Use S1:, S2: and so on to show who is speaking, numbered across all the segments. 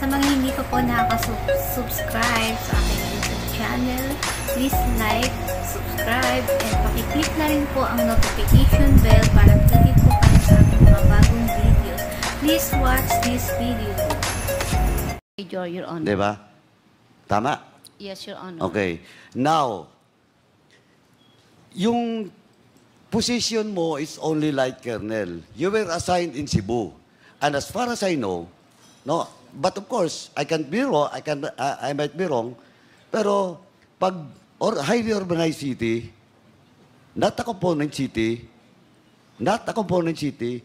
S1: Sa mga hindi pa po nakaka-subscribe sa aking YouTube channel, please like, subscribe, and pakiclick na rin po ang notification bell para pagkakit po kayo sa aking mga bagong videos. Please watch this video. Your, Your Honor.
S2: Diba? Tama?
S1: Yes, Your Honor.
S2: Okay. Now, yung position mo is only like colonel. You were assigned in Cebu. And as far as I know, no, but of course, I can be wrong, I, can, uh, I might be wrong, pero pag or highly urbanized city, not a component city, not a component city,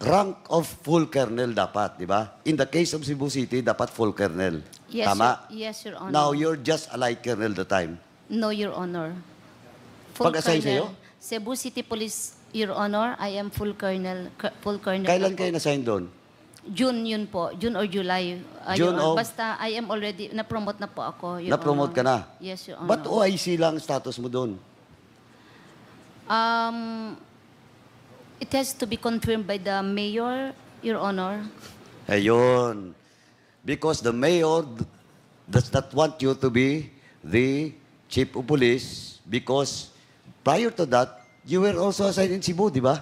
S2: rank of full kernel dapat, di ba? In the case of Cebu City, dapat full kernel. Yes, Tama? Your,
S1: yes, Your Honor. Now, you're
S2: just a light kernel the time.
S1: No, Your Honor.
S2: Full Pag-assign sa'yo?
S1: Cebu City Police, Your Honor, I am full kernel. Full kernel. Kailan
S2: kayo na-assign doon?
S1: June yun po. June or July. Uh, June Your of- Basta I am already, na-promote na po ako. Your Na-promote ka na? Yes, Your Honor. Ba't
S2: OIC lang status mo doon?
S1: Um, it has to be confirmed by the mayor, Your Honor.
S2: Ayun. Because the mayor does not want you to be the chief of police because prior to that, you were also assigned in Cebu, di ba?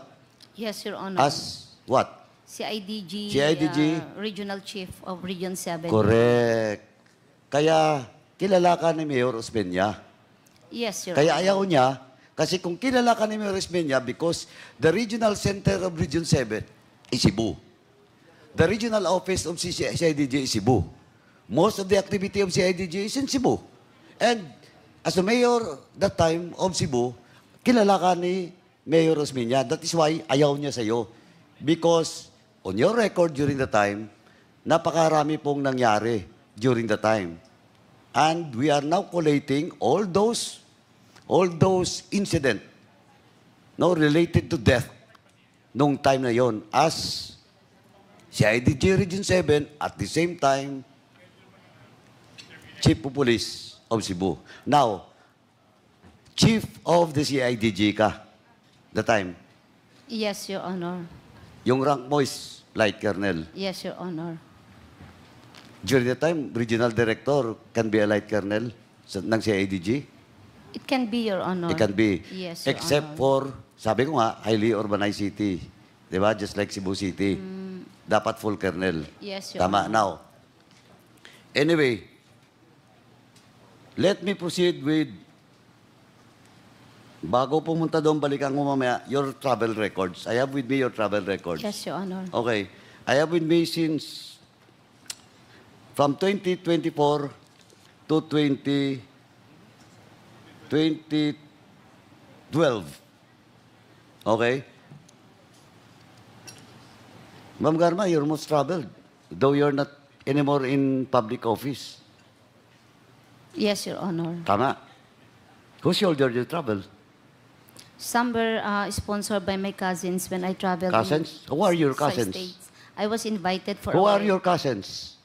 S1: Yes, Your Honor. As what? CIDG, CIDG. uh, Regional Chief of Region 7.
S2: Correct. Kaya kilala ka ni Mayor Osmeña.
S1: Yes, Your Kaya ayaw
S2: niya, kasi kung kilala ka ni Mayor Osmeña, because the regional center of Region 7 is Cebu. The regional office of CIDG is Cebu. Most of the activity of CIDG is in Cebu. And as the mayor that time of Cebu, kilala ka ni Mayor Osmeña. That is why ayaw niya sa'yo. Because on your record during the time, napakarami pong nangyari during the time. And we are now collating all those, all those incident no, related to death nung time na yon as CIDG Region 7 at the same time Chief of Police of Cebu. Now, Chief of the CIDG ka the time.
S1: Yes, Your Honor.
S2: Yung rank mo is light colonel.
S1: Yes, Your Honor.
S2: During the time, regional director can be a light colonel sa, ng CIDG?
S1: It can be, Your Honor. It can
S2: be. Yes, Your Except Honor. for, sabi ko nga, highly urbanized city. Diba? Just like Cebu City. Mm. Dapat full colonel.
S1: Yes, Your Tama. Honor. Now,
S2: anyway, let me proceed with Bago pumunta doon, balikan ko mamaya, your travel records. I have with me your travel records. Yes, Your Honor. Okay. I have with me since from 2024 to 20, 2012. Okay? Ma'am Garma, you're most traveled, though you're not anymore in public office.
S1: Yes, Your Honor.
S2: Tama. Who shouldered your trouble?
S1: Some uh, sponsored by my cousins when I traveled. Cousins?
S2: Who are your cousins? States.
S1: I was invited for. Who are your
S2: cousins?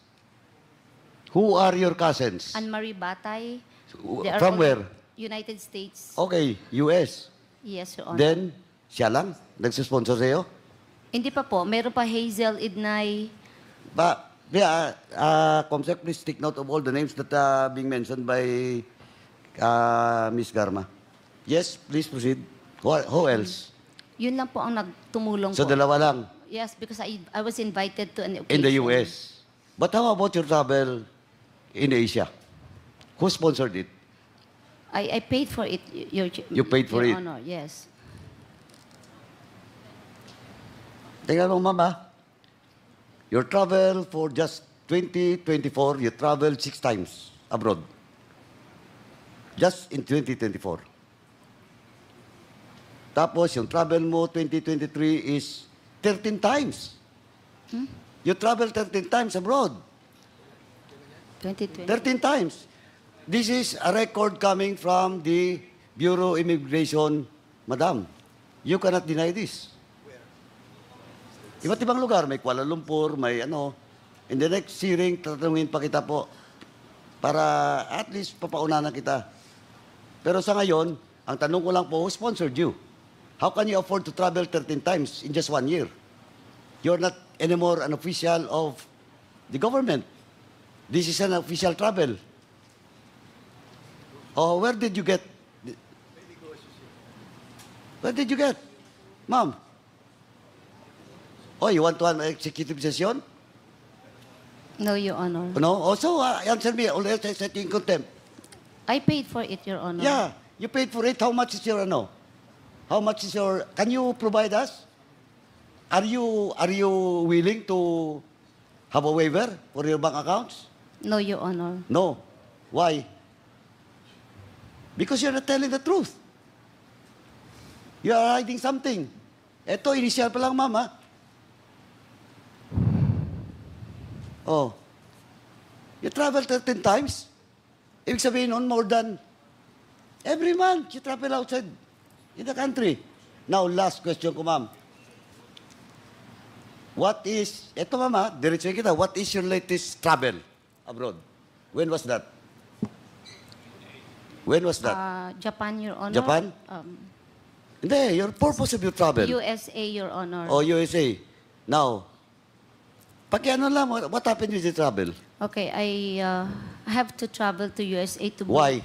S2: Who are your cousins?
S1: Anne Marie Batay. They From where? United States.
S2: Okay, US.
S1: Yes, Your Honor. Then,
S2: siya lang? Nagsisponsor sa'yo?
S1: Hindi pa po. Meron pa Hazel Idnay.
S2: Ba, yeah, uh, ah, Comsec, please take note of all the names that are ah, being mentioned by uh, ah, Ms. Garma. Yes, please proceed. Who, who else?
S1: Yun lang po ang nagtumulong So, po. dalawa lang Yes, because I, I was invited to an occasion. in the
S2: US. But how about your travel in Asia? Who sponsored it?
S1: I, I paid for it, Your You paid for Your it? Honor, yes.
S2: Tingnan mo, Mama. Your travel for just 2024, you traveled six times abroad. Just in 2024. Tapos, yung travel mo 2023 is 13 times. Hmm? You travel 13 times abroad.
S1: 2020. 13
S2: times. This is a record coming from the Bureau of Immigration, Madam. You cannot deny this. Iba't ibang lugar. May Kuala Lumpur, may ano. In the next hearing, tatanungin pa kita po para at least papaunanan kita. Pero sa ngayon, ang tanong ko lang po, who sponsored you? How can you afford to travel 13 times in just one year? You're not anymore an official of the government. This is an official travel. Oh, where did you get? Where did you get? mom? Oh, you want to an executive session?
S1: No, Your Honor.
S2: No? Also, uh, answer me. Unless I contempt.
S1: I paid for it, Your Honor.
S2: Yeah. You paid for it. How much is your honour? How much is your... Can you provide us? Are you, are you willing to have a waiver for your bank accounts?
S1: No, Your Honor.
S2: No. Why? Because you're not telling the truth. You are hiding something. Ito, initial pa lang, Mama. Oh. You travel 13 times? Ibig sabihin nun, more than every month you travel outside in the country. Now, last question ko, ma'am. What is, eto mama, diretso kita, what is your latest travel abroad? When was that? When was that?
S1: Uh, Japan, Your Honor. Japan? Um,
S2: Hindi, your purpose of your travel.
S1: USA, Your Honor. Oh,
S2: USA. Now, paki ano lang, what happened with the travel?
S1: Okay, I uh, have to travel to USA to Why?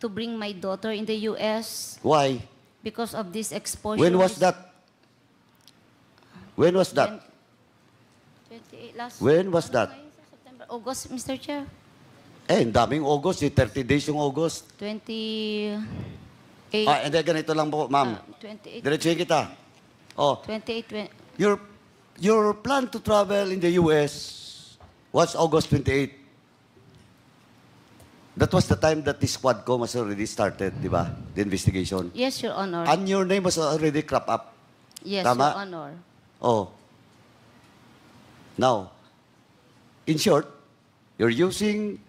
S1: to bring my daughter in the US. Why? because of this exposure. When was
S2: that? When was that?
S1: 28 last
S2: When was ano that?
S1: September, August, Mr. Chair.
S2: Eh, ang daming August. Eh, 30 days yung August.
S1: 28. Ah, hindi,
S2: ganito lang po, ma'am. Ah, 28. Diretsuhin kita. Oh.
S1: 28.
S2: 20. Your, your plan to travel in the U.S. was August 28. That was the time that the squad com was already started, di ba? The investigation.
S1: Yes, Your Honor. And
S2: your name was already crop up.
S1: Yes, Tama? Your Honor.
S2: Oh. Now, in short, you're using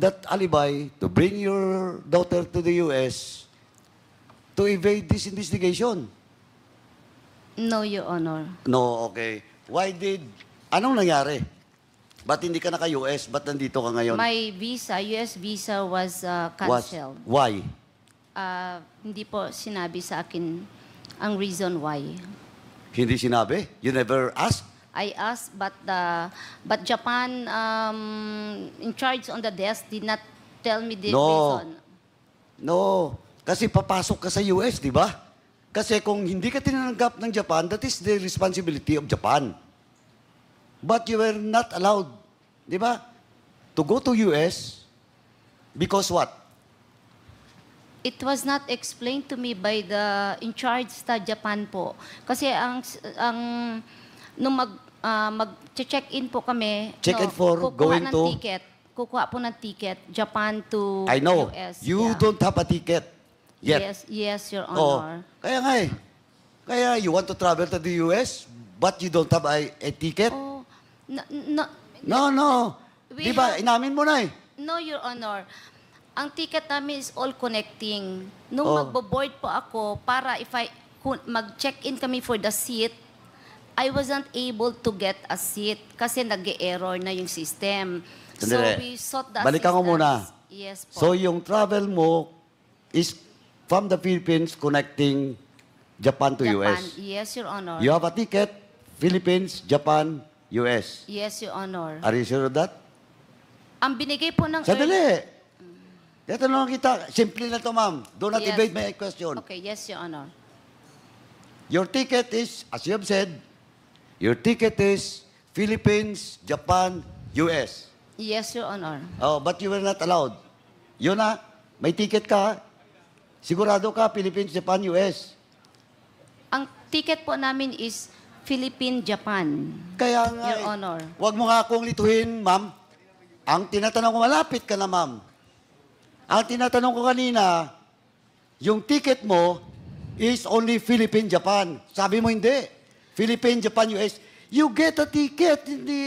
S2: that alibi to bring your daughter to the U.S. to evade this investigation.
S1: No, Your Honor.
S2: No, okay. Why did... Anong nangyari? Ba't hindi ka naka-US? Ba't nandito ka ngayon?
S1: My visa, US visa was uh, canceled. Was, why? Uh, hindi po sinabi sa akin ang reason why.
S2: Hindi sinabi? You never asked?
S1: I asked, but the uh, but Japan um, in charge on the desk did not tell me the no. reason.
S2: No. Kasi papasok ka sa US, di ba? Kasi kung hindi ka tinanggap ng Japan, that is the responsibility of Japan. But you were not allowed, di ba? To go to US because what?
S1: It was not explained to me by the in charge sa Japan po. Kasi ang ang nung mag ah, mag-check-in po kami, Check-in for kukuha going ng to- ticket. Kukuha po ng ticket Japan to I know. US. You yeah. don't
S2: have a ticket yet. Yes,
S1: yes, your Oo. Oh, honor.
S2: Kaya nga eh. Kaya you want to travel to the US, but you don't have a, a ticket? Oo, oh,
S1: No, no, No, no.
S2: We Di have- Inamin mo na eh.
S1: no, Your Honor. Ang ticket namin is all connecting. Nung Oh. magbo-board po ako, para if I mag-check-in kami for the seat, I wasn't able to get a seat kasi nag error na yung system.
S2: So we
S1: sought the Balikan ko muna. Yes po. So
S2: yung travel mo is from the Philippines connecting Japan to Japan. US.
S1: Yes, Your Honor. You have
S2: a ticket, Philippines, Japan, US.
S1: Yes, Your Honor.
S2: Are you sure of that?
S1: Ang binigay po ng... Sadali.
S2: Tatanungan kita. Simple na to, ma'am. Do not Yes. evade my question. Okay,
S1: yes, Your Honor.
S2: Your ticket is, as you have said, your ticket is Philippines, Japan, US.
S1: Yes, Your Honor.
S2: Oh, but you were not allowed. Yun na, may ticket ka. Sigurado ka, Philippines, Japan, US.
S1: Ang ticket po namin is Philippine, Japan.
S2: Kaya nga, Your eh. Honor. Huwag mo nga akong lituhin, ma'am. Ang tinatanong ko, malapit ka na, ma'am. Ang tinatanong ko kanina, yung ticket mo is only Philippine, Japan. Sabi mo hindi. Philippine, Japan, US. You get a ticket in, the,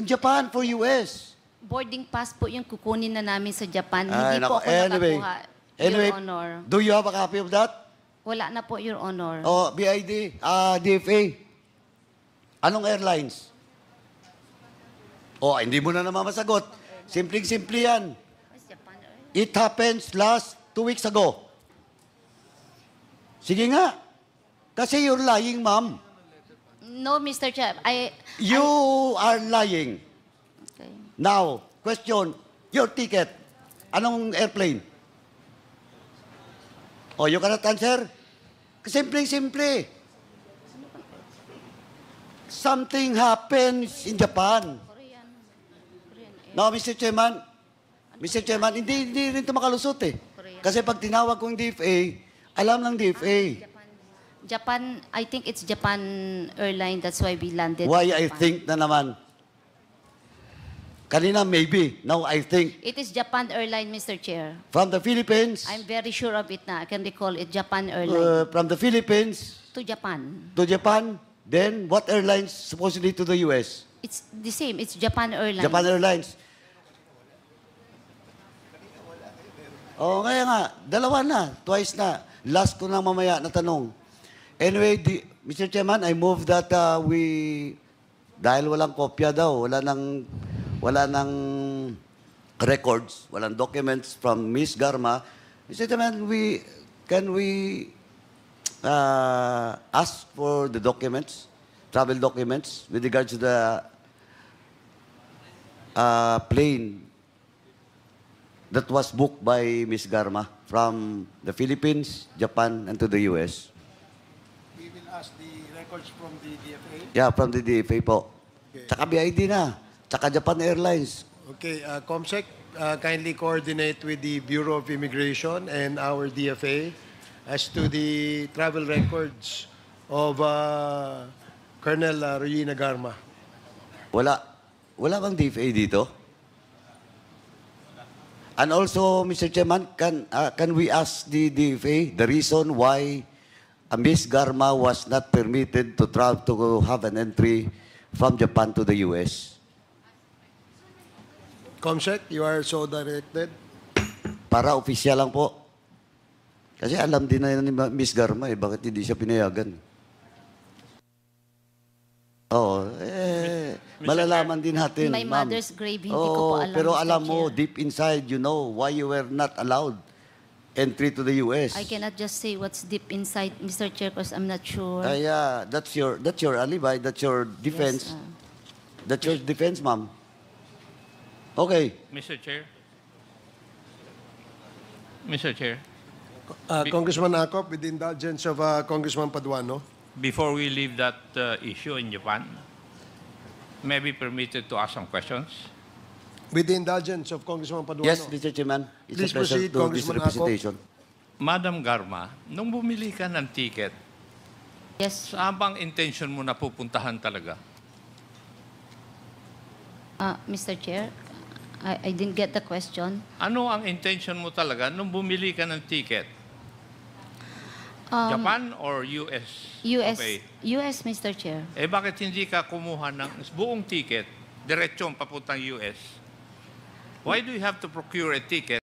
S2: in Japan for US.
S1: Boarding pass po yung kukunin na namin sa Japan. Ay, hindi naku, po ako anyway, nakakuha, anyway, Your Honor.
S2: Do you have a copy of that?
S1: Wala na po, Your Honor. Oh,
S2: BID, uh, ah, DFA. Anong airlines? O, oh, hindi mo na naman masagot. Simpleng-simple yan. It happens last two weeks ago. Sige nga. Kasi you're lying, ma'am.
S1: No, Mr. Chef. I,
S2: You are lying. Okay. Now, question, your ticket. Anong airplane? Oh, you cannot answer? Simple-simple something happens in Japan. No, Mr. Chairman, Mr. Chairman, hindi, hindi rin ito makalusot eh. Kasi pag tinawag ko yung DFA, alam ng DFA.
S1: Japan, I think it's Japan airline, that's why we landed. Why I think
S2: na naman? Kanina, maybe. Now, I think.
S1: It is Japan Airline, Mr. Chair.
S2: From the Philippines?
S1: I'm very sure of it na. I can recall it, Japan Airline.
S2: Uh, from the Philippines?
S1: To Japan.
S2: To Japan? Then, what airlines supposedly to the US?
S1: It's the same. It's Japan Airlines. Japan
S2: Airlines. Oo, oh, kaya nga. Dalawa na. Twice na. Last ko na mamaya na tanong. Anyway, the, Mr. Chairman, I move that uh, we... Dahil walang kopya daw, wala nang, wala nang records, walang documents from Ms. Garma, Mr. Chairman, we, can we uh, asked for the documents, travel documents, with regard to the uh, plane that was booked by Ms. Garma from the Philippines, Japan, and to the U.S.? We will ask the records from the DFA? Yeah, from the DFA po. Okay. Tsaka BID na. Tsaka Japan Airlines. Okay, uh, ComSec, uh, kindly coordinate with the Bureau of Immigration and our DFA as to the travel records of uh, Colonel uh, Regina Garma? Wala. Wala bang DFA dito? And also, Mr. Chairman, can, uh, can we ask the DFA the reason why uh, Ms. Garma was not permitted to travel to have an entry from Japan to the U.S.? Comsec, you are so directed. Para opisyal lang po. Kasi alam din na ni Miss Garma eh, bakit hindi siya pinayagan? Oo, eh, malalaman din natin, My ma'am. mother's
S1: grave, hindi ko po alam. pero alam mo, Chair.
S2: deep inside, you know why you were not allowed entry to the U.S. I
S1: cannot just say what's deep inside, Mr. Chair, because I'm not sure.
S2: Kaya, ah, that's your, that's your alibi, that's your defense. ma'am. That's your defense, ma'am. Okay. Mr. Chair. Mr. Chair.
S1: Uh, Congressman
S2: Akop, with the indulgence of uh, Congressman Paduano. Before we leave that uh, issue in Japan, may be permitted to ask some questions? With the indulgence of Congressman Paduano. Yes, Mr. Chairman. It's Please a pleasure proceed, to Congressman Akop. Madam Garma, nung bumili ka ng ticket, yes. saan bang intention mo na pupuntahan talaga?
S1: Uh, Mr. Chair, I, I didn't get the question.
S2: Ano ang intention mo talaga nung bumili ka ng ticket? Um, Japan or US? US, Okay.
S1: US, Mr. Chair.
S2: Eh bakit hindi ka kumuha ng buong ticket, diretsong papuntang US? Why do you have to procure a
S1: ticket